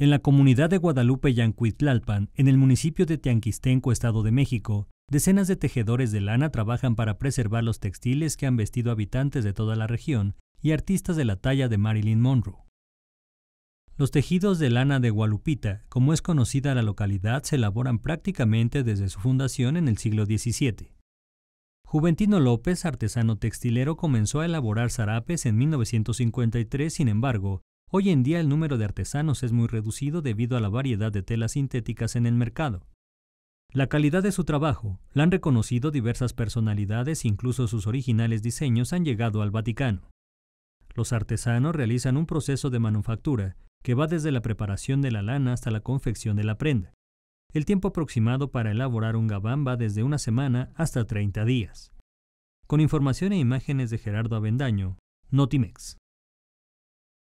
En la comunidad de Guadalupe Yancuitlalpan, en el municipio de Tianquistenco, Estado de México, decenas de tejedores de lana trabajan para preservar los textiles que han vestido habitantes de toda la región y artistas de la talla de Marilyn Monroe. Los tejidos de lana de Gualupita, como es conocida la localidad, se elaboran prácticamente desde su fundación en el siglo XVII. Juventino López, artesano textilero, comenzó a elaborar zarapes en 1953, sin embargo, Hoy en día el número de artesanos es muy reducido debido a la variedad de telas sintéticas en el mercado. La calidad de su trabajo la han reconocido diversas personalidades, incluso sus originales diseños han llegado al Vaticano. Los artesanos realizan un proceso de manufactura que va desde la preparación de la lana hasta la confección de la prenda. El tiempo aproximado para elaborar un gabán va desde una semana hasta 30 días. Con información e imágenes de Gerardo Avendaño, Notimex.